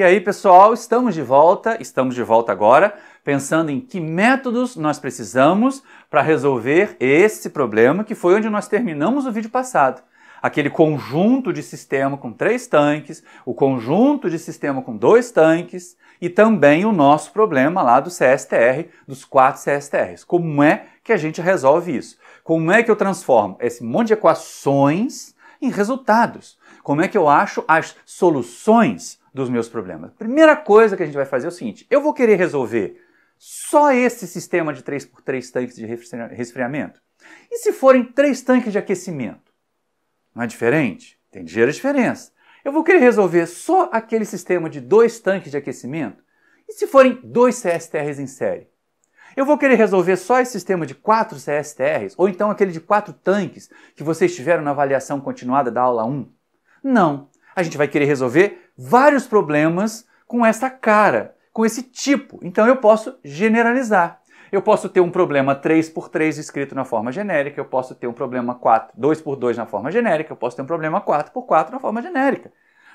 E aí, pessoal, estamos de volta, estamos de volta agora, pensando em que métodos nós precisamos para resolver esse problema que foi onde nós terminamos o vídeo passado. Aquele conjunto de sistema com três tanques, o conjunto de sistema com dois tanques e também o nosso problema lá do CSTR, dos quatro CSTRs. Como é que a gente resolve isso? Como é que eu transformo esse monte de equações em resultados? Como é que eu acho as soluções dos meus problemas? Primeira coisa que a gente vai fazer é o seguinte: eu vou querer resolver só esse sistema de 3x3 tanques de resfriamento? E se forem três tanques de aquecimento? Não é diferente? Tem ligeira diferença. Eu vou querer resolver só aquele sistema de dois tanques de aquecimento? E se forem dois CSTRs em série? Eu vou querer resolver só esse sistema de quatro CSTRs, ou então aquele de quatro tanques que vocês tiveram na avaliação continuada da aula 1? Não. A gente vai querer resolver vários problemas com essa cara, com esse tipo. Então eu posso generalizar. Eu posso ter um problema 3x3 escrito na forma genérica, eu posso ter um problema 4, 2x2 na forma genérica, eu posso ter um problema 4x4 na forma genérica.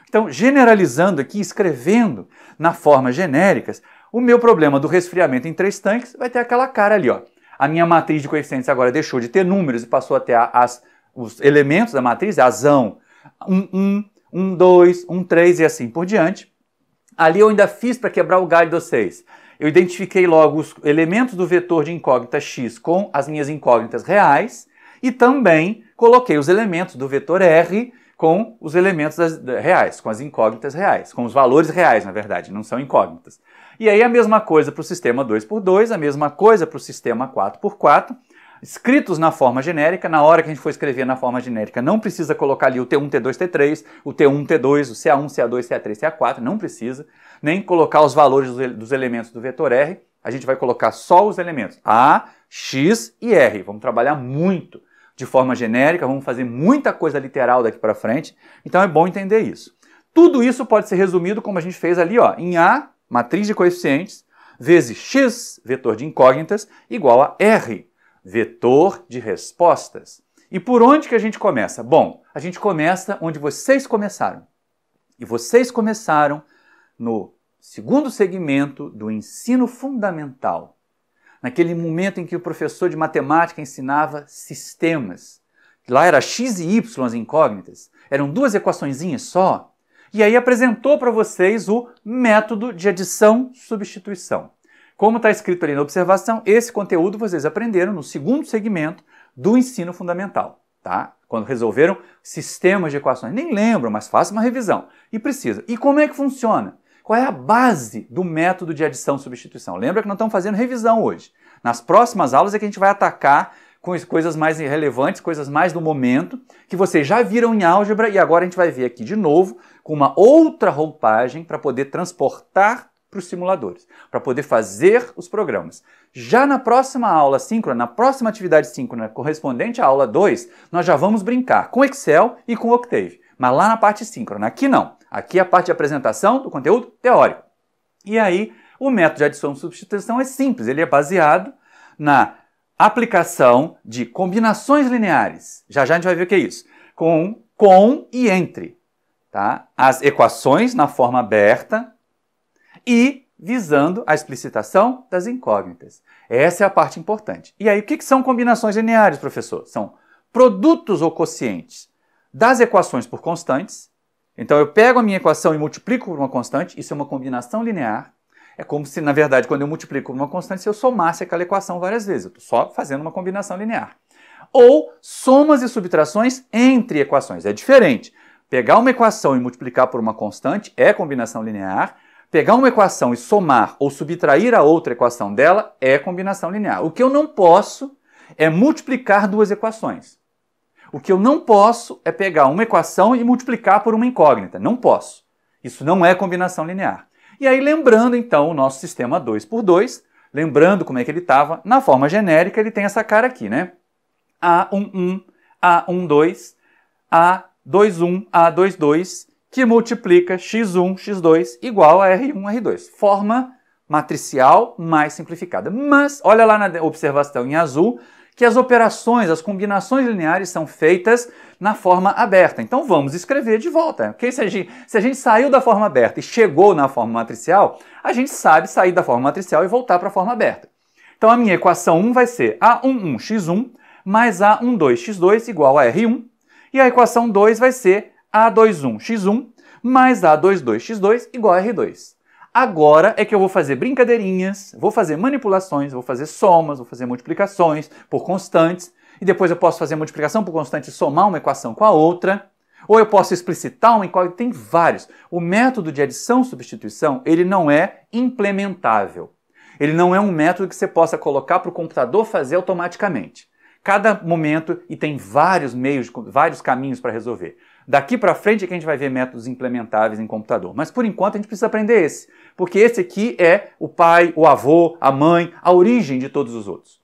Então, generalizando aqui, escrevendo na forma genérica, o meu problema do resfriamento em três tanques vai ter aquela cara ali, ó. A minha matriz de coeficientes agora deixou de ter números e passou a ter as, os elementos da matriz, azão, um 1, um 2, um 3 e assim por diante. Ali eu ainda fiz para quebrar o galho de vocês. Eu identifiquei logo os elementos do vetor de incógnita x com as minhas incógnitas reais e também coloquei os elementos do vetor r com os elementos das, reais, com as incógnitas reais, com os valores reais, na verdade, não são incógnitas. E aí a mesma coisa para o sistema 2x2, a mesma coisa para o sistema 4x4 escritos na forma genérica, na hora que a gente for escrever na forma genérica, não precisa colocar ali o T1, T2, T3, o T1, T2, o CA1, CA2, CA3, CA4, não precisa, nem colocar os valores dos elementos do vetor R, a gente vai colocar só os elementos A, X e R. Vamos trabalhar muito de forma genérica, vamos fazer muita coisa literal daqui para frente, então é bom entender isso. Tudo isso pode ser resumido como a gente fez ali, ó, em A, matriz de coeficientes, vezes x, vetor de incógnitas, igual a R, vetor de respostas. E por onde que a gente começa? Bom, a gente começa onde vocês começaram. E vocês começaram no segundo segmento do ensino fundamental. Naquele momento em que o professor de matemática ensinava sistemas. Lá era x e y as incógnitas, eram duas equaçõezinhas só. E aí apresentou para vocês o método de adição-substituição. Como está escrito ali na observação, esse conteúdo vocês aprenderam no segundo segmento do ensino fundamental, tá? Quando resolveram sistemas de equações. Nem lembram, mas faça uma revisão. E precisa. E como é que funciona? Qual é a base do método de adição-substituição? Lembra que não estamos fazendo revisão hoje. Nas próximas aulas é que a gente vai atacar com coisas mais relevantes, coisas mais do momento, que vocês já viram em álgebra e agora a gente vai ver aqui de novo, com uma outra roupagem para poder transportar para os simuladores, para poder fazer os programas. Já na próxima aula síncrona, na próxima atividade síncrona correspondente à aula 2, nós já vamos brincar com Excel e com Octave, mas lá na parte síncrona. Aqui não. Aqui é a parte de apresentação do conteúdo teórico. E aí, o método de adição e substituição é simples, ele é baseado na aplicação de combinações lineares. Já já a gente vai ver o que é isso. Com, com e entre. Tá? As equações na forma aberta, e visando a explicitação das incógnitas. Essa é a parte importante. E aí, o que são combinações lineares, professor? São produtos ou quocientes das equações por constantes. Então, eu pego a minha equação e multiplico por uma constante, isso é uma combinação linear. É como se, na verdade, quando eu multiplico por uma constante, eu somasse aquela equação várias vezes. Eu estou só fazendo uma combinação linear. Ou somas e subtrações entre equações. É diferente. Pegar uma equação e multiplicar por uma constante é combinação linear pegar uma equação e somar ou subtrair a outra equação dela é combinação linear. O que eu não posso é multiplicar duas equações. O que eu não posso é pegar uma equação e multiplicar por uma incógnita. Não posso. Isso não é combinação linear. E aí, lembrando então o nosso sistema 2 por 2, lembrando como é que ele estava, na forma genérica ele tem essa cara aqui, né? A11, A12, A21, A22 que multiplica x1, x2 igual a R1, R2. Forma matricial mais simplificada. Mas olha lá na observação em azul que as operações, as combinações lineares são feitas na forma aberta. Então vamos escrever de volta. Okay? Se, a gente, se a gente saiu da forma aberta e chegou na forma matricial, a gente sabe sair da forma matricial e voltar para a forma aberta. Então a minha equação 1 vai ser A11x1 mais A12x2 igual a R1. E a equação 2 vai ser a21x1 mais A22x2 igual a R2. Agora é que eu vou fazer brincadeirinhas, vou fazer manipulações, vou fazer somas, vou fazer multiplicações por constantes, e depois eu posso fazer multiplicação por constante e somar uma equação com a outra, ou eu posso explicitar uma equação, tem vários. O método de adição-substituição, ele não é implementável. Ele não é um método que você possa colocar para o computador fazer automaticamente. Cada momento, e tem vários meios, vários caminhos para resolver. Daqui para frente é que a gente vai ver métodos implementáveis em computador. Mas por enquanto a gente precisa aprender esse, porque esse aqui é o pai, o avô, a mãe, a origem de todos os outros.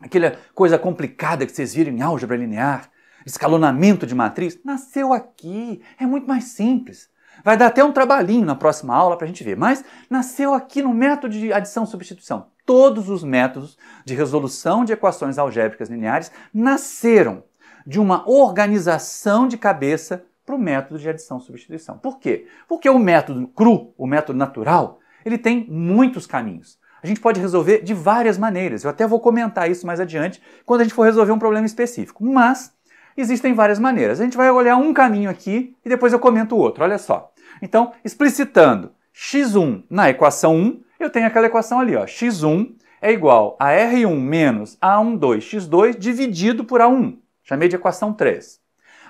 Aquela coisa complicada que vocês viram em álgebra linear, escalonamento de matriz, nasceu aqui. É muito mais simples. Vai dar até um trabalhinho na próxima aula para a gente ver, mas nasceu aqui no método de adição substituição. Todos os métodos de resolução de equações algébricas lineares nasceram de uma organização de cabeça para o método de adição-substituição. Por quê? Porque o método cru, o método natural, ele tem muitos caminhos. A gente pode resolver de várias maneiras. Eu até vou comentar isso mais adiante quando a gente for resolver um problema específico. Mas existem várias maneiras. A gente vai olhar um caminho aqui e depois eu comento o outro. Olha só. Então, explicitando x1 na equação 1, eu tenho aquela equação ali, ó, x1 é igual a R1 menos A12x2 dividido por A1. Chamei de equação 3.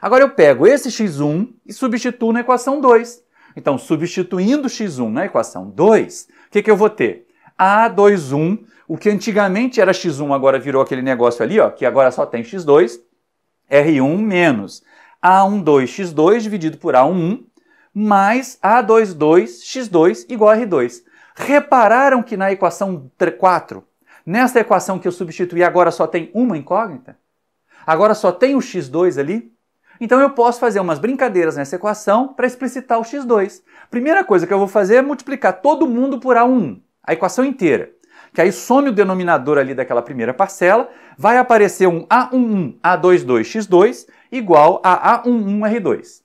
Agora eu pego esse x1 e substituo na equação 2. Então, substituindo x1 na equação 2, o que, que eu vou ter? A21, o que antigamente era x1, agora virou aquele negócio ali, ó, que agora só tem x2, R1 menos A12x2 dividido por A11, mais A22x2 igual a R2. Repararam que na equação 4, nessa equação que eu substituí agora só tem uma incógnita? Agora só tem o x2 ali, então eu posso fazer umas brincadeiras nessa equação para explicitar o x2. Primeira coisa que eu vou fazer é multiplicar todo mundo por A1, a equação inteira. Que aí some o denominador ali daquela primeira parcela, vai aparecer um A11, A22x2 igual a A11R2.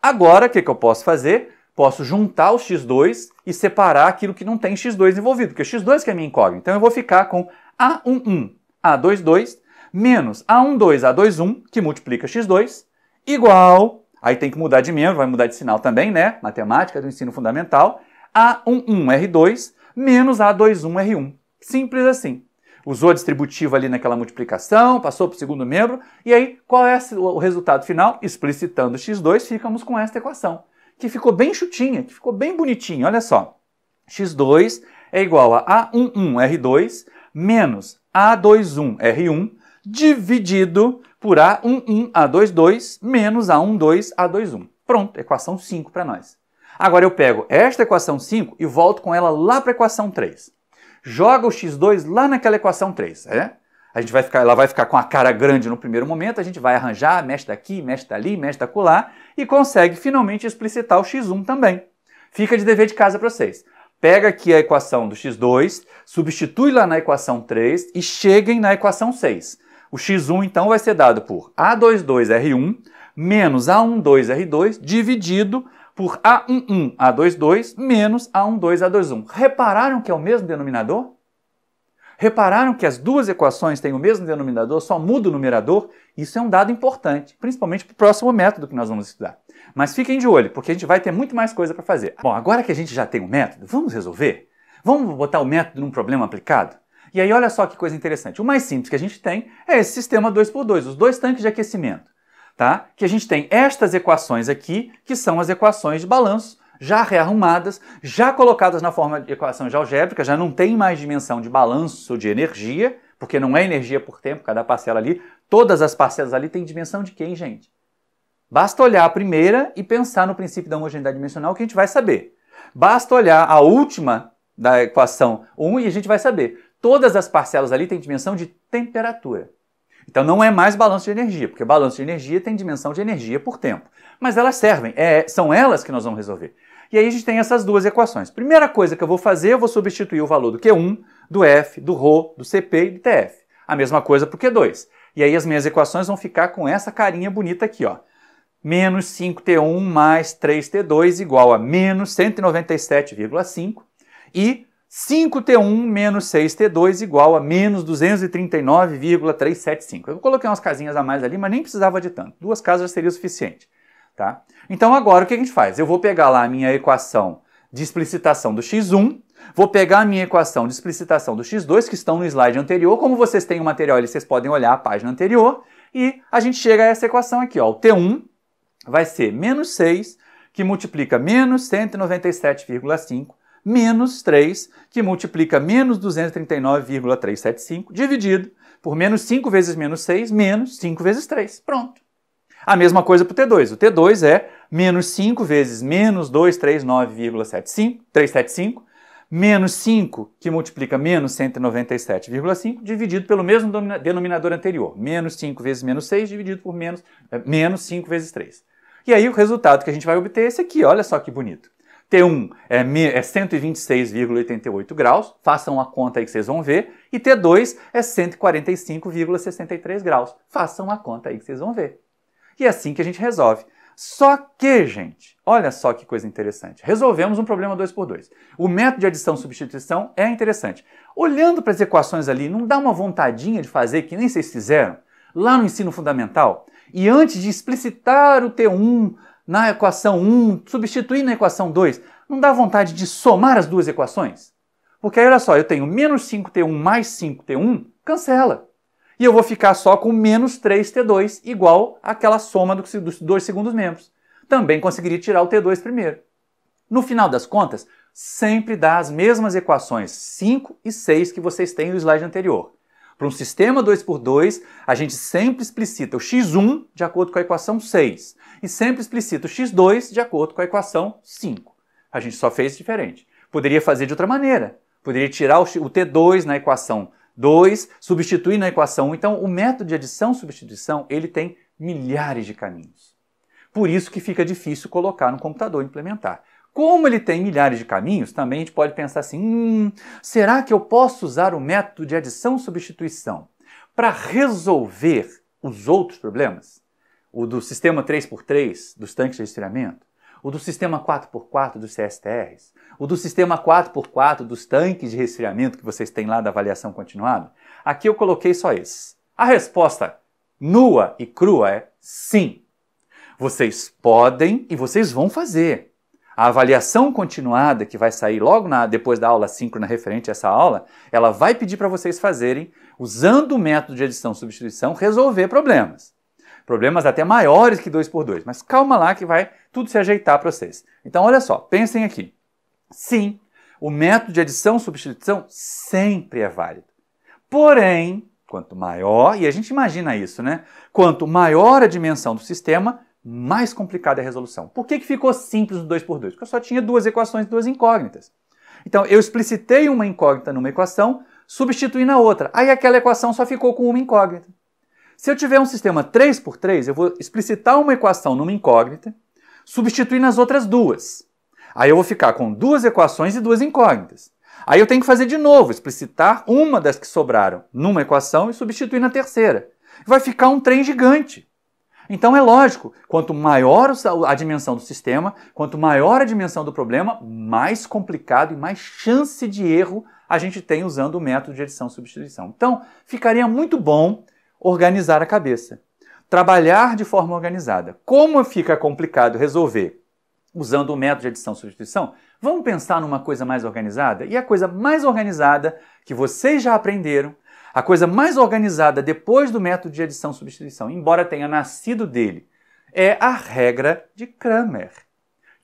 Agora, o que, que eu posso fazer? Posso juntar os x2 e separar aquilo que não tem x2 envolvido, porque o x2 que é minha incógnita. Então eu vou ficar com A11, A22 menos A12, A21, que multiplica x2, igual, aí tem que mudar de membro, vai mudar de sinal também, né? Matemática do ensino fundamental, A11R2 menos A21R1. Simples assim. Usou a distributiva ali naquela multiplicação, passou para o segundo membro, e aí qual é o resultado final? Explicitando x2, ficamos com esta equação, que ficou bem chutinha, que ficou bem bonitinha, olha só. x2 é igual a A11R2 menos A21R1 dividido por A11, A22, menos A12, A21. Pronto, equação 5 para nós. Agora eu pego esta equação 5 e volto com ela lá para a equação 3. Joga o x2 lá naquela equação 3, é? A gente vai ficar, ela vai ficar com a cara grande no primeiro momento, a gente vai arranjar, mexe daqui, mexe dali, mexe dacular e consegue finalmente explicitar o x1 também. Fica de dever de casa para vocês. Pega aqui a equação do x2, substitui lá na equação 3 e cheguem na equação 6. O x1 então vai ser dado por A22R1 menos A12R2 dividido por A11A22 menos A12A21. Repararam que é o mesmo denominador? Repararam que as duas equações têm o mesmo denominador, só muda o numerador? Isso é um dado importante, principalmente para o próximo método que nós vamos estudar. Mas fiquem de olho, porque a gente vai ter muito mais coisa para fazer. Bom, agora que a gente já tem o um método, vamos resolver? Vamos botar o método num problema aplicado? E aí olha só que coisa interessante. O mais simples que a gente tem é esse sistema 2x2, os dois tanques de aquecimento, tá? Que a gente tem estas equações aqui, que são as equações de balanço, já rearrumadas, já colocadas na forma de equação de algébrica, já não tem mais dimensão de balanço de energia, porque não é energia por tempo, cada parcela ali, todas as parcelas ali têm dimensão de quem, gente? Basta olhar a primeira e pensar no princípio da homogeneidade dimensional que a gente vai saber. Basta olhar a última da equação 1 e a gente vai saber todas as parcelas ali têm dimensão de temperatura. Então não é mais balanço de energia, porque balanço de energia tem dimensão de energia por tempo. Mas elas servem, é, são elas que nós vamos resolver. E aí a gente tem essas duas equações. Primeira coisa que eu vou fazer, eu vou substituir o valor do Q1, do F, do Rho, do CP e do TF. A mesma coisa para o Q2. E aí as minhas equações vão ficar com essa carinha bonita aqui, ó. Menos 5T1 mais 3T2 igual a menos 197,5 e 5T1 menos 6T2 igual a menos 239,375. Eu coloquei umas casinhas a mais ali, mas nem precisava de tanto. Duas casas seria o suficiente. Tá? Então agora o que a gente faz? Eu vou pegar lá a minha equação de explicitação do x1, vou pegar a minha equação de explicitação do x2, que estão no slide anterior. Como vocês têm o material ali, vocês podem olhar a página anterior. E a gente chega a essa equação aqui. Ó. O T1 vai ser menos 6, que multiplica menos 197,5 menos 3, que multiplica menos 239,375, dividido por menos 5 vezes menos 6, menos 5 vezes 3. Pronto. A mesma coisa para o T2. O T2 é menos 5 vezes menos 239,375, menos 5, que multiplica menos 197,5, dividido pelo mesmo denominador anterior. Menos 5 vezes menos 6, dividido por menos, eh, menos 5 vezes 3. E aí o resultado que a gente vai obter é esse aqui, olha só que bonito. T1 é, 126,88 é graus, façam a conta aí que vocês vão ver, e T2 é 145,63 graus, façam a conta aí que vocês vão ver. E é assim que a gente resolve. Só que, gente, olha só que coisa interessante. Resolvemos um problema 2 por 2 O método de adição substituição é interessante. Olhando para as equações ali, não dá uma vontadinha de fazer que nem vocês fizeram lá no ensino fundamental? E antes de explicitar o T1, na equação 1, substituir na equação 2, não dá vontade de somar as duas equações? Porque aí, olha só, eu tenho menos 5t1 mais 5t1, cancela. E eu vou ficar só com menos 3t2, igual àquela soma dos dois segundos membros. Também conseguiria tirar o t2 primeiro. No final das contas, sempre dá as mesmas equações 5 e 6 que vocês têm no slide anterior. Para um sistema 2x2, a gente sempre explicita o x1 de acordo com a equação 6 e sempre explicita o x2 de acordo com a equação 5. A gente só fez diferente. Poderia fazer de outra maneira. Poderia tirar o t2 na equação 2, substituir na equação 1. Então, o método de adição substituição, ele tem milhares de caminhos. Por isso que fica difícil colocar no computador implementar. Como ele tem milhares de caminhos, também a gente pode pensar assim: hum, será que eu posso usar o método de adição-substituição para resolver os outros problemas? O do sistema 3x3 dos tanques de resfriamento? O do sistema 4x4 dos CSTRs? O do sistema 4x4 dos tanques de resfriamento que vocês têm lá da avaliação continuada? Aqui eu coloquei só esses. A resposta nua e crua é sim. Vocês podem e vocês vão fazer. A avaliação continuada, que vai sair logo na, depois da aula síncrona referente a essa aula, ela vai pedir para vocês fazerem, usando o método de adição substituição, resolver problemas. Problemas até maiores que 2 por 2 mas calma lá que vai tudo se ajeitar para vocês. Então, olha só, pensem aqui. Sim, o método de adição substituição sempre é válido. Porém, quanto maior, e a gente imagina isso, né? Quanto maior a dimensão do sistema, mais complicada é a resolução. Por que, que ficou simples o 2 por 2? Porque eu só tinha duas equações e duas incógnitas. Então, eu explicitei uma incógnita numa equação, substituí na outra. Aí aquela equação só ficou com uma incógnita. Se eu tiver um sistema 3 por 3, eu vou explicitar uma equação numa incógnita, substituir nas outras duas. Aí eu vou ficar com duas equações e duas incógnitas. Aí eu tenho que fazer de novo, explicitar uma das que sobraram numa equação e substituir na terceira. Vai ficar um trem gigante. Então é lógico, quanto maior a dimensão do sistema, quanto maior a dimensão do problema, mais complicado e mais chance de erro a gente tem usando o método de adição-substituição. Então, ficaria muito bom organizar a cabeça. Trabalhar de forma organizada. Como fica complicado resolver usando o método de adição-substituição, vamos pensar numa coisa mais organizada? E a coisa mais organizada que vocês já aprenderam a coisa mais organizada depois do método de adição-substituição, embora tenha nascido dele, é a regra de Kramer,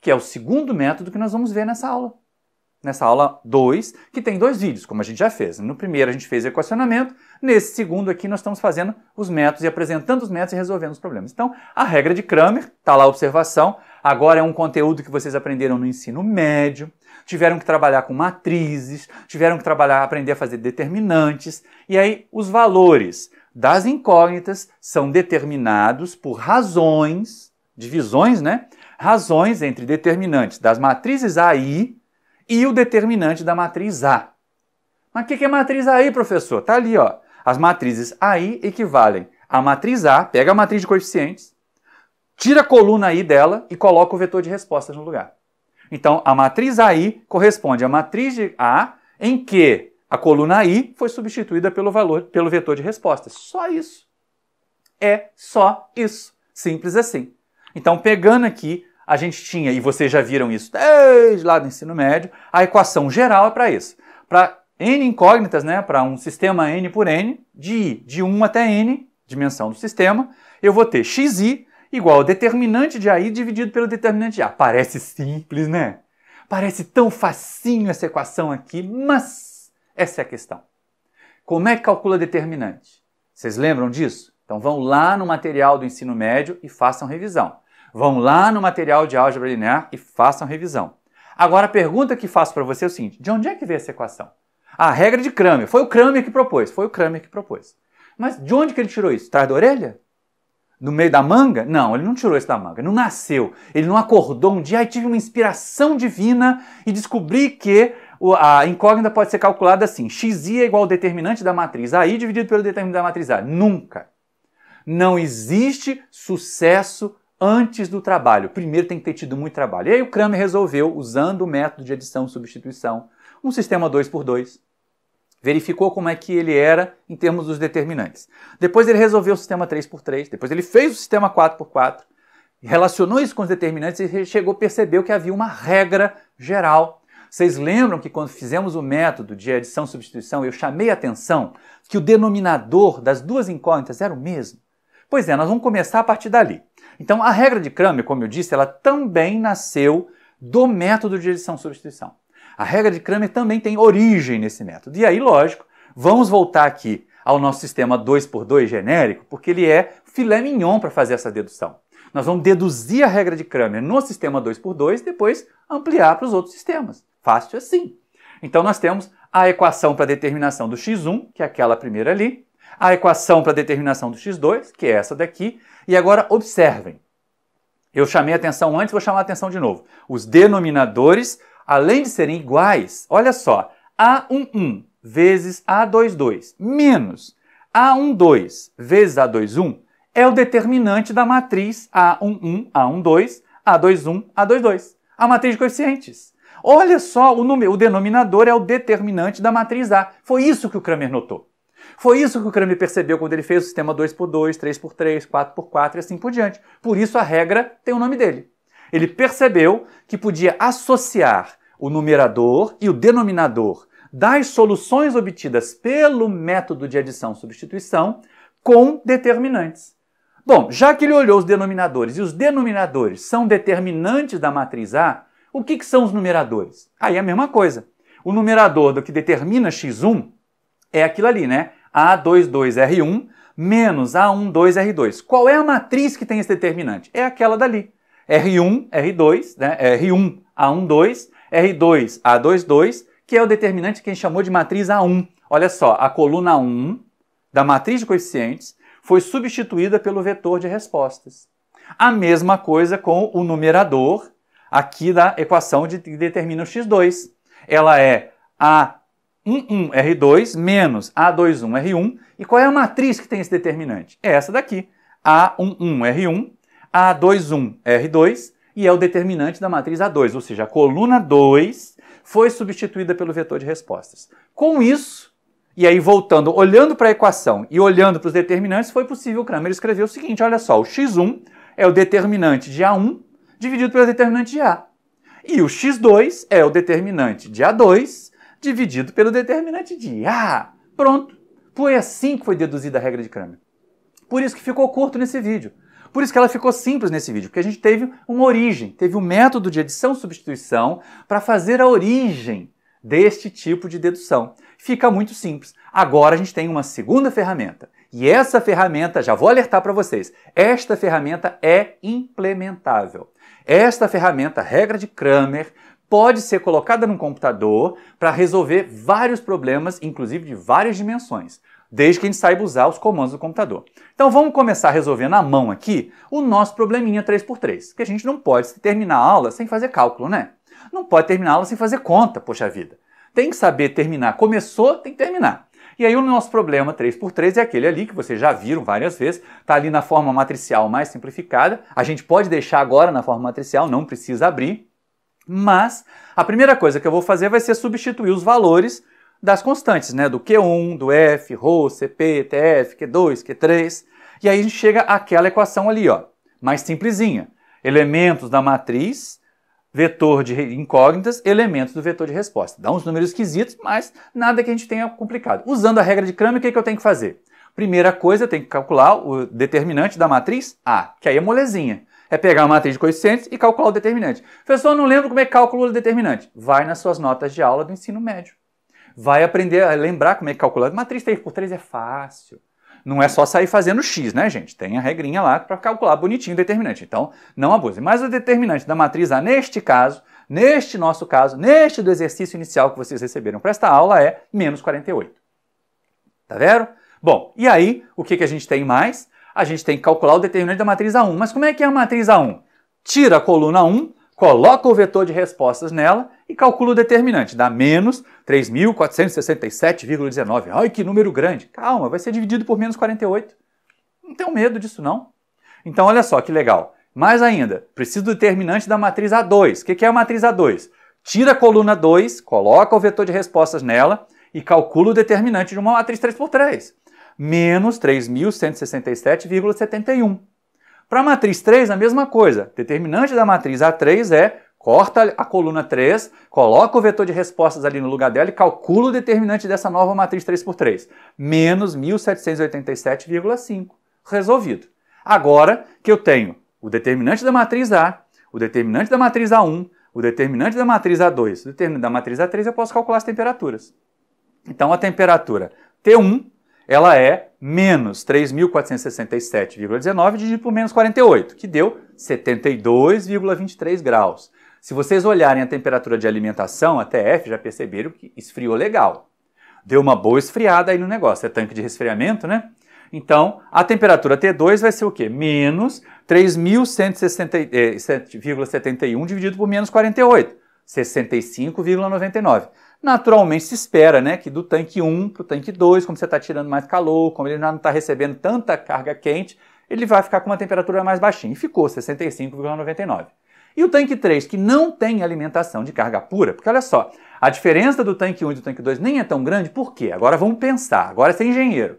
que é o segundo método que nós vamos ver nessa aula. Nessa aula 2, que tem dois vídeos, como a gente já fez. No primeiro a gente fez equacionamento, nesse segundo aqui nós estamos fazendo os métodos e apresentando os métodos e resolvendo os problemas. Então, a regra de Kramer, está lá a observação, agora é um conteúdo que vocês aprenderam no ensino médio, tiveram que trabalhar com matrizes, tiveram que trabalhar, aprender a fazer determinantes, e aí os valores das incógnitas são determinados por razões, divisões, né? Razões entre determinantes das matrizes AI e o determinante da matriz A. Mas o que, que é matriz A, professor? Está ali, ó. As matrizes AI equivalem à matriz A, pega a matriz de coeficientes, tira a coluna I dela e coloca o vetor de respostas no lugar. Então, a matriz AI corresponde à matriz de A em que a coluna I foi substituída pelo valor pelo vetor de resposta. Só isso. É só isso. Simples assim. Então, pegando aqui, a gente tinha, e vocês já viram isso desde lá do ensino médio, a equação geral é para isso. Para n incógnitas, né, para um sistema n por n, de i de 1 até n, dimensão do sistema, eu vou ter xi igual ao determinante de AI dividido pelo determinante de A. Parece simples, né? Parece tão facinho essa equação aqui, mas essa é a questão. Como é que calcula determinante? Vocês lembram disso? Então vão lá no material do ensino médio e façam revisão. Vão lá no material de álgebra linear e façam revisão. Agora a pergunta que faço para você é o seguinte: de onde é que veio essa equação? A ah, regra de Cramer? Foi o Cramer que propôs, foi o Cramer que propôs. Mas de onde que ele tirou isso? Traz da orelha? no meio da manga? Não, ele não tirou isso da manga, não nasceu. Ele não acordou um dia e tive uma inspiração divina e descobri que a incógnita pode ser calculada assim: xi é igual ao determinante da matriz i dividido pelo determinante da matriz A. Nunca. Não existe sucesso antes do trabalho. Primeiro tem que ter tido muito trabalho. E aí o Kramer resolveu, usando o método de adição substituição, um sistema 2 por 2 verificou como é que ele era em termos dos determinantes. Depois ele resolveu o sistema 3x3, depois ele fez o sistema 4x4, relacionou isso com os determinantes e chegou, percebeu que havia uma regra geral. Vocês lembram que quando fizemos o método de adição substituição, eu chamei a atenção que o denominador das duas incógnitas era o mesmo? Pois é, nós vamos começar a partir dali. Então, a regra de Cramer, como eu disse, ela também nasceu do método de adição substituição. A regra de Cramer também tem origem nesse método. E aí, lógico, vamos voltar aqui ao nosso sistema 2x2 genérico, porque ele é filé mignon para fazer essa dedução. Nós vamos deduzir a regra de Cramer no sistema 2x2 e depois ampliar para os outros sistemas. Fácil assim. Então nós temos a equação para determinação do x1, que é aquela primeira ali, a equação para determinação do x2, que é essa daqui, e agora observem. Eu chamei atenção antes, vou chamar atenção de novo. Os denominadores além de serem iguais, olha só, A11 vezes A22 menos A12 vezes A21 é o determinante da matriz A11, A12, A21, A22, a matriz de coeficientes. Olha só, o, número, o denominador é o determinante da matriz A. Foi isso que o Kramer notou. Foi isso que o Kramer percebeu quando ele fez o sistema 2x2, 3x3, 4x4 e assim por diante. Por isso a regra tem o nome dele ele percebeu que podia associar o numerador e o denominador das soluções obtidas pelo método de adição-substituição com determinantes. Bom, já que ele olhou os denominadores e os denominadores são determinantes da matriz A, o que, que são os numeradores? Aí é a mesma coisa. O numerador do que determina x1 é aquilo ali, né? A22R1 menos A12R2. Qual é a matriz que tem esse determinante? É aquela dali. R1, R2, né? R1, A12, R2, A22, que é o determinante que a gente chamou de matriz A1. Olha só, a coluna 1 da matriz de coeficientes foi substituída pelo vetor de respostas. A mesma coisa com o numerador aqui da equação de, que determina o x2. Ela é A11R2 menos A21R1. E qual é a matriz que tem esse determinante? É essa daqui, A11R1 a21, R2, e é o determinante da matriz A2, ou seja, a coluna 2 foi substituída pelo vetor de respostas. Com isso, e aí voltando, olhando para a equação e olhando para os determinantes, foi possível Kramer escrever o seguinte, olha só, o x1 é o determinante de A1 dividido pelo determinante de A. E o x2 é o determinante de A2 dividido pelo determinante de A. Pronto. Foi assim que foi deduzida a regra de Kramer. Por isso que ficou curto nesse vídeo. Por isso que ela ficou simples nesse vídeo, porque a gente teve uma origem, teve um método de adição-substituição para fazer a origem deste tipo de dedução. Fica muito simples. Agora a gente tem uma segunda ferramenta. E essa ferramenta, já vou alertar para vocês, esta ferramenta é implementável. Esta ferramenta, regra de Kramer, pode ser colocada num computador para resolver vários problemas, inclusive de várias dimensões desde que a gente saiba usar os comandos do computador. Então vamos começar a resolver na mão aqui o nosso probleminha 3x3, que a gente não pode terminar a aula sem fazer cálculo, né? Não pode terminar a aula sem fazer conta, poxa vida. Tem que saber terminar. Começou, tem que terminar. E aí o nosso problema 3x3 é aquele ali que vocês já viram várias vezes, está ali na forma matricial mais simplificada. A gente pode deixar agora na forma matricial, não precisa abrir. Mas a primeira coisa que eu vou fazer vai ser substituir os valores das constantes, né? Do Q1, do F, Rho, Cp, Tf, Q2, Q3. E aí a gente chega àquela equação ali, ó, mais simplesinha. Elementos da matriz, vetor de incógnitas, elementos do vetor de resposta. Dá uns números esquisitos, mas nada que a gente tenha complicado. Usando a regra de Cramer, o que, é que eu tenho que fazer? Primeira coisa, eu tenho que calcular o determinante da matriz A, que aí é molezinha. É pegar a matriz de coeficientes e calcular o determinante. Pessoal, não lembro como é cálculo o determinante. Vai nas suas notas de aula do ensino médio vai aprender a lembrar como é que calcula. Matriz 3 por 3 é fácil. Não é só sair fazendo x, né, gente? Tem a regrinha lá para calcular bonitinho o determinante. Então, não abuse. Mas o determinante da matriz A, neste caso, neste nosso caso, neste do exercício inicial que vocês receberam para esta aula, é menos 48. Tá vendo? Bom, e aí, o que, que a gente tem mais? A gente tem que calcular o determinante da matriz A1. Mas como é que é a matriz A1? Tira a coluna 1, coloca o vetor de respostas nela e calcula o determinante. Dá menos 3.467,19. Ai, que número grande. Calma, vai ser dividido por menos 48. Não tenho medo disso, não. Então, olha só que legal. Mais ainda, preciso do determinante da matriz A2. O que é a matriz A2? Tira a coluna 2, coloca o vetor de respostas nela e calcula o determinante de uma matriz 3x3. Menos 3.167,71. Para a matriz 3, a mesma coisa. Determinante da matriz A3 é corta a coluna 3, coloca o vetor de respostas ali no lugar dela e calcula o determinante dessa nova matriz 3 por 3. Menos 1787,5. Resolvido. Agora que eu tenho o determinante da matriz A, o determinante da matriz A1, o determinante da matriz A2, o determinante da matriz A3, eu posso calcular as temperaturas. Então a temperatura T1 ela é menos 3.467,19 dividido por menos 48, que deu 72,23 graus. Se vocês olharem a temperatura de alimentação, a TF, já perceberam que esfriou legal. Deu uma boa esfriada aí no negócio, é tanque de resfriamento, né? Então, a temperatura T2 vai ser o quê? Menos 3.167,71 eh, dividido por menos 48, 65,99 naturalmente se espera né, que do tanque 1 para o tanque 2, como você está tirando mais calor, como ele não está recebendo tanta carga quente, ele vai ficar com uma temperatura mais baixinha. E ficou 65,99. E o tanque 3, que não tem alimentação de carga pura, porque olha só, a diferença do tanque 1 e do tanque 2 nem é tão grande, por quê? Agora vamos pensar, agora você é engenheiro.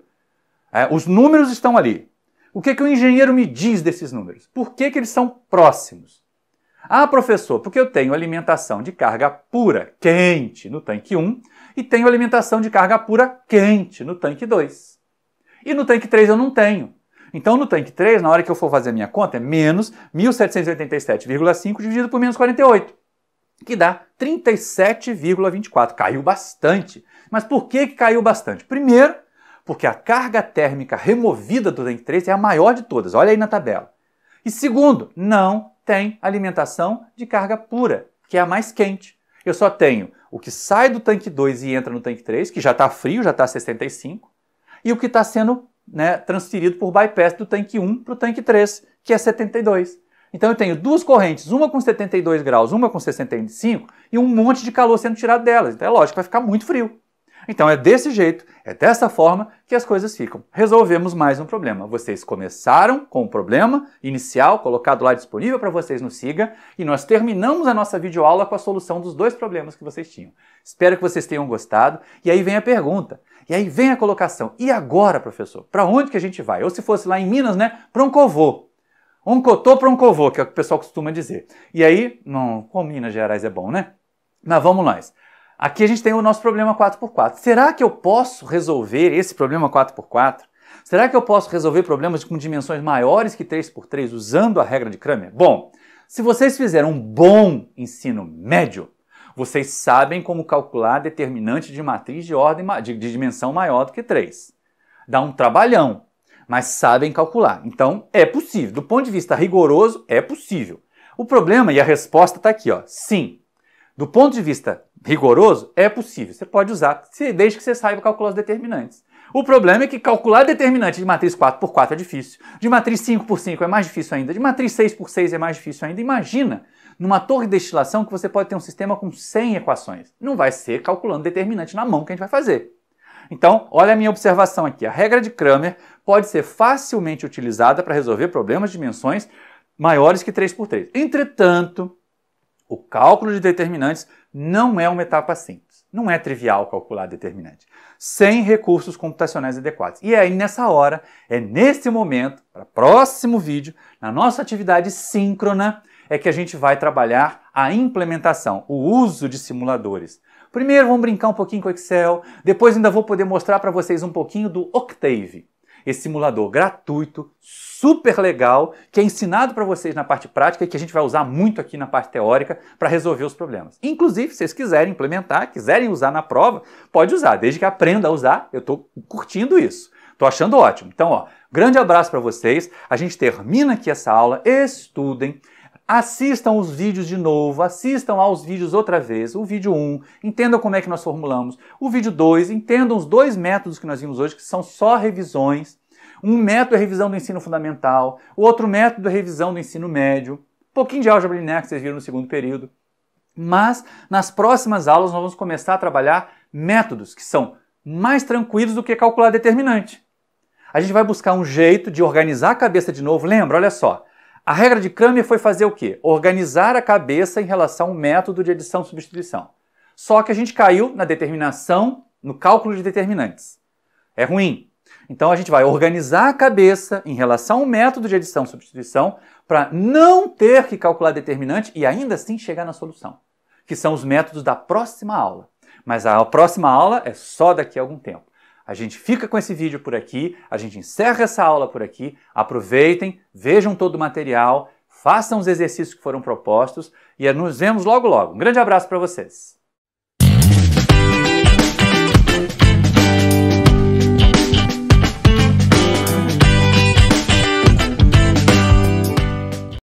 É, os números estão ali. O que, que o engenheiro me diz desses números? Por que, que eles são próximos? Ah, professor, porque eu tenho alimentação de carga pura quente no tanque 1 e tenho alimentação de carga pura quente no tanque 2. E no tanque 3 eu não tenho. Então no tanque 3, na hora que eu for fazer a minha conta, é menos 1787,5 dividido por menos 48, que dá 37,24. Caiu bastante. Mas por que, que caiu bastante? Primeiro, porque a carga térmica removida do tanque 3 é a maior de todas. Olha aí na tabela. E segundo, não tem alimentação de carga pura, que é a mais quente. Eu só tenho o que sai do tanque 2 e entra no tanque 3, que já está frio, já está 65, e o que está sendo né, transferido por bypass do tanque 1 para o tanque 3, que é 72. Então eu tenho duas correntes, uma com 72 graus, uma com 65, e um monte de calor sendo tirado delas. Então é lógico, vai ficar muito frio. Então é desse jeito, é dessa forma que as coisas ficam. Resolvemos mais um problema. Vocês começaram com o problema inicial colocado lá disponível para vocês no Siga e nós terminamos a nossa videoaula com a solução dos dois problemas que vocês tinham. Espero que vocês tenham gostado e aí vem a pergunta. E aí vem a colocação. E agora, professor? Para onde que a gente vai? Ou se fosse lá em Minas, né? Para um covô. Um cotô para um covô, que é o que o pessoal costuma dizer. E aí, não, com Minas Gerais é bom, né? Mas vamos nós. Aqui a gente tem o nosso problema 4x4. Será que eu posso resolver esse problema 4x4? Será que eu posso resolver problemas com dimensões maiores que 3x3 usando a regra de Cramer? Bom, se vocês fizeram um bom ensino médio, vocês sabem como calcular determinante de matriz de ordem de, de dimensão maior do que 3. Dá um trabalhão, mas sabem calcular. Então, é possível. Do ponto de vista rigoroso, é possível. O problema e a resposta está aqui, ó. Sim. Do ponto de vista rigoroso? É possível. Você pode usar, desde que você saiba calcular os determinantes. O problema é que calcular determinante de matriz 4x4 é difícil, de matriz 5x5 é mais difícil ainda, de matriz 6x6 é mais difícil ainda. Imagina numa torre de destilação que você pode ter um sistema com 100 equações. Não vai ser calculando determinante na mão que a gente vai fazer. Então, olha a minha observação aqui. A regra de Kramer pode ser facilmente utilizada para resolver problemas de dimensões maiores que 3 por 3. Entretanto, o cálculo de determinantes não é uma etapa simples. Não é trivial calcular determinante, sem recursos computacionais adequados. E é aí nessa hora, é nesse momento, para próximo vídeo, na nossa atividade síncrona, é que a gente vai trabalhar a implementação, o uso de simuladores. Primeiro vamos brincar um pouquinho com o Excel, depois ainda vou poder mostrar para vocês um pouquinho do Octave esse simulador gratuito, super legal, que é ensinado para vocês na parte prática e que a gente vai usar muito aqui na parte teórica para resolver os problemas. Inclusive, se vocês quiserem implementar, quiserem usar na prova, pode usar, desde que aprenda a usar, eu estou curtindo isso. Estou achando ótimo. Então, ó, grande abraço para vocês. A gente termina aqui essa aula. Estudem, Assistam os vídeos de novo, assistam aos vídeos outra vez. O vídeo 1, entendam como é que nós formulamos. O vídeo 2, entendam os dois métodos que nós vimos hoje, que são só revisões. Um método é revisão do ensino fundamental, o outro método é revisão do ensino médio. Um pouquinho de álgebra linear que vocês viram no segundo período. Mas nas próximas aulas nós vamos começar a trabalhar métodos que são mais tranquilos do que calcular determinante. A gente vai buscar um jeito de organizar a cabeça de novo. Lembra, olha só. A regra de Cramer foi fazer o quê? Organizar a cabeça em relação ao método de adição-substituição. Só que a gente caiu na determinação, no cálculo de determinantes. É ruim. Então a gente vai organizar a cabeça em relação ao método de adição-substituição para não ter que calcular determinante e ainda assim chegar na solução, que são os métodos da próxima aula. Mas a próxima aula é só daqui a algum tempo. A gente fica com esse vídeo por aqui, a gente encerra essa aula por aqui. Aproveitem, vejam todo o material, façam os exercícios que foram propostos e nos vemos logo logo. Um grande abraço para vocês!